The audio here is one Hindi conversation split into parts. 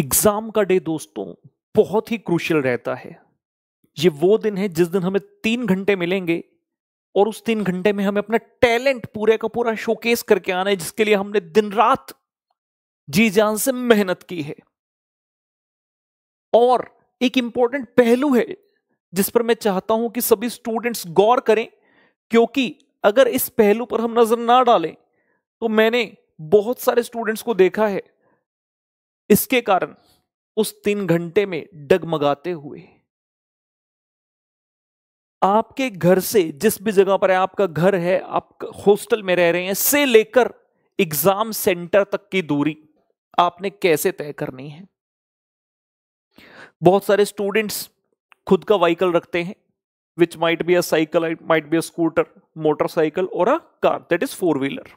एग्जाम का डे दोस्तों बहुत ही क्रूशियल रहता है ये वो दिन है जिस दिन हमें तीन घंटे मिलेंगे और उस तीन घंटे में हमें अपना टैलेंट पूरे का पूरा शोकेस करके आना है जिसके लिए हमने दिन रात जी जान से मेहनत की है और एक इंपॉर्टेंट पहलू है जिस पर मैं चाहता हूं कि सभी स्टूडेंट्स गौर करें क्योंकि अगर इस पहलू पर हम नजर ना डालें तो मैंने बहुत सारे स्टूडेंट्स को देखा है इसके कारण उस तीन घंटे में डगमगाते हुए आपके घर से जिस भी जगह पर है आपका घर है आप हॉस्टल में रह रहे हैं से लेकर एग्जाम सेंटर तक की दूरी आपने कैसे तय करनी है बहुत सारे स्टूडेंट्स खुद का व्हीकल रखते हैं which might be a cycle might be a scooter motorcycle और a car that is four wheeler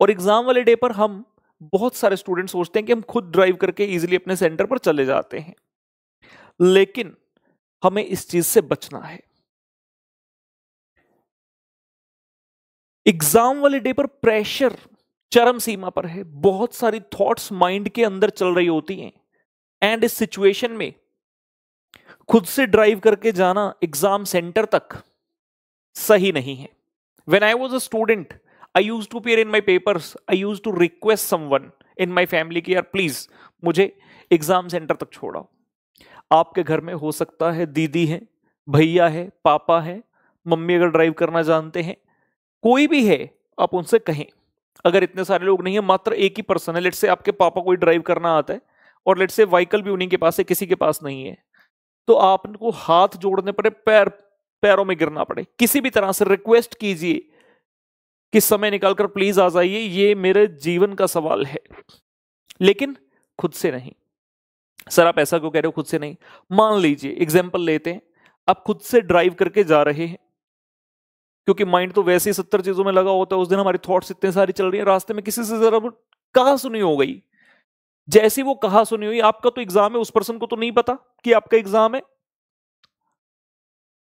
और एग्जाम वाले डे पर हम बहुत सारे स्टूडेंट सोचते हैं कि हम खुद ड्राइव करके इजिली अपने सेंटर पर चले जाते हैं लेकिन हमें इस चीज से बचना है एग्जाम वाले डे पर प्रेशर चरम सीमा पर है बहुत सारी थॉट्स माइंड के अंदर चल रही होती हैं एंड इस सिचुएशन में खुद से ड्राइव करके जाना एग्जाम सेंटर तक सही नहीं है when I was a student I use to pair in my papers I use to request someone in my family की यार प्लीज मुझे एग्जाम सेंटर तक छोड़ाओ आपके घर में हो सकता है दीदी है भैया है पापा है मम्मी अगर ड्राइव करना जानते हैं कोई भी है आप उनसे कहें अगर इतने सारे लोग नहीं है मात्र एक ही पर्सन है लेट से आपके पापा कोई ड्राइव करना आता है और लेट से व्हीकल भी उन्हीं के पास है किसी के पास नहीं है तो आपको हाथ जोड़ने पड़े पैर पैरों में गिरना पड़े किसी भी तरह से रिक्वेस्ट कीजिए कि समय निकालकर प्लीज आ जाइए ये मेरे जीवन का सवाल है लेकिन खुद से नहीं सर आप ऐसा क्यों कह रहे हो खुद से नहीं मान लीजिए एग्जाम्पल लेते हैं आप खुद से ड्राइव करके जा रहे हैं क्योंकि माइंड तो वैसे ही सत्तर चीजों में लगा होता है उस दिन हमारी थॉट्स इतने सारी चल रही है रास्ते में किसी से जरा कहा सुनी हो गई जैसी वो कहा सुनी हुई आपका तो एग्जाम है उस पर्सन को तो नहीं पता कि आपका एग्जाम है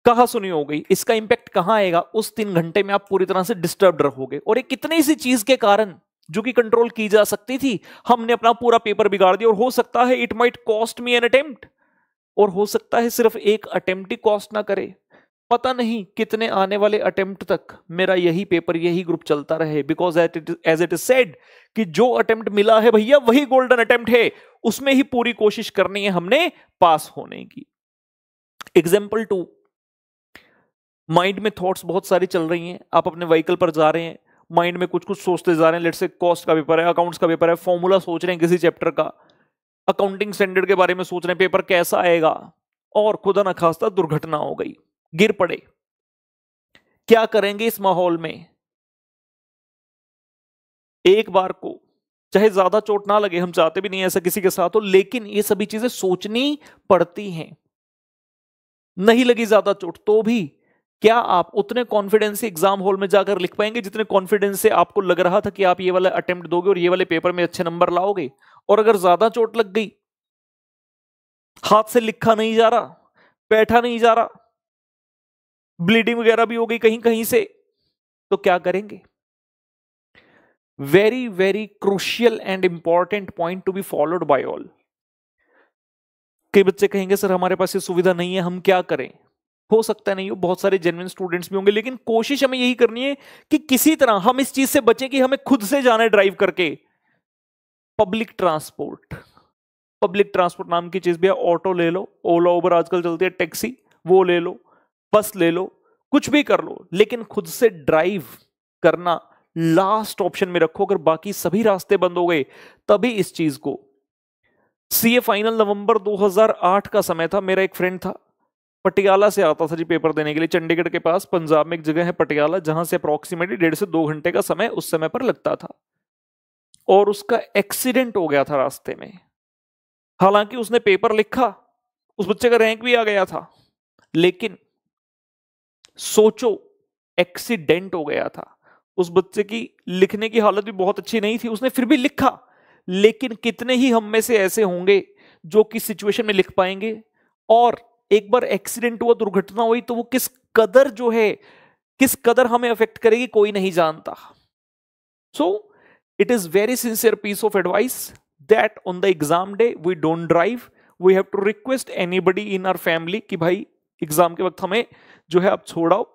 कहा सुनी हो गई इसका इंपैक्ट कहां आएगा उस तीन घंटे में आप पूरी तरह से डिस्टर्ब रहोगे और एक कितनी सी चीज के कारण जो कि कंट्रोल की जा सकती थी हमने अपना पूरा पेपर बिगाड़ दिया और हो सकता है it might cost me an attempt और हो सकता है सिर्फ एक अटेम्प्ट ही कॉस्ट ना करे पता नहीं कितने आने वाले अटेम्प्ट तक मेरा यही पेपर यही ग्रुप चलता रहे because as it is said कि जो अटेम्प्ट मिला है भैया वही गोल्डन अटेम्प्ट है उसमें ही पूरी कोशिश करनी है हमने पास होने की एग्जाम्पल टू माइंड में थॉट्स बहुत सारी चल रही हैं आप अपने व्हीकल पर जा रहे हैं माइंड में कुछ कुछ सोचते जा रहे हैं लेट से कॉस्ट का पेपर है अकाउंट्स का पेपर है फॉर्मूला सोच रहे हैं किसी चैप्टर का अकाउंटिंग स्टैंडर्ड के बारे में सोच रहे हैं पेपर कैसा आएगा और खुदा न खास्ता दुर्घटना हो गई गिर पड़े क्या करेंगे इस माहौल में एक बार को चाहे ज्यादा चोट ना लगे हम चाहते भी नहीं ऐसा किसी के साथ हो लेकिन ये सभी चीजें सोचनी पड़ती हैं नहीं लगी ज्यादा चोट तो भी क्या आप उतने कॉन्फिडेंस से एग्जाम हॉल में जाकर लिख पाएंगे जितने कॉन्फिडेंस से आपको लग रहा था कि आप ये वाला अटेम्प्ट दोगे और ये वाले पेपर में अच्छे नंबर लाओगे और अगर ज्यादा चोट लग गई हाथ से लिखा नहीं जा रहा बैठा नहीं जा रहा ब्लीडिंग वगैरह भी हो गई कहीं कहीं से तो क्या करेंगे very very crucial and important point to be followed by all कई बच्चे कहेंगे सर हमारे पास ये सुविधा नहीं है हम क्या करें हो सकता नहीं हो बहुत सारे जेनविन स्टूडेंट्स भी होंगे लेकिन कोशिश हमें यही करनी है कि किसी तरह हम इस चीज से बचें कि हमें खुद से जाना है ड्राइव करके पब्लिक ट्रांसपोर्ट पब्लिक ट्रांसपोर्ट नाम की चीज भी है ऑटो ले लो ओला ओबर आजकल चलती है टैक्सी वो ले लो बस ले लो कुछ भी कर लो लेकिन खुद से ड्राइव करना लास्ट ऑप्शन में रखो अगर बाकी सभी रास्ते बंद हो गए तभी इस चीज को सीए फाइनल नवंबर 2008 का समय था मेरा एक फ्रेंड था पटियाला से आता था जी पेपर देने के लिए चंडीगढ़ के पास पंजाब में एक जगह है पटियाला जहां से अप्रोक्सीमेटली डेढ़ से दो घंटे का समय उस समय पर लगता था और उसका एक्सीडेंट हो गया था रास्ते में हालांकि उसने पेपर लिखा उस बच्चे का रैंक भी आ गया था लेकिन सोचो एक्सीडेंट हो गया था उस बच्चे की लिखने की हालत भी बहुत अच्छी नहीं थी उसने फिर भी लिखा लेकिन कितने ही हम में से ऐसे होंगे जो कि सिचुएशन में लिख पाएंगे और एक बार एक्सीडेंट हुआ दुर्घटना हुई तो वो किस कदर जो है किस कदर हमें अफेक्ट करेगी कोई नहीं जानता so it is very sincere piece of advice that on the exam day we don't drive we have to request buddy in our family कि भाई एग्जाम के वक्त हमें जो है आप छोड़ाओ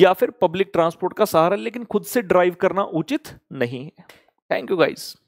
या फिर पब्लिक ट्रांसपोर्ट का सहारा लेकिन खुद से ड्राइव करना उचित नहीं है थैंक यू गाइज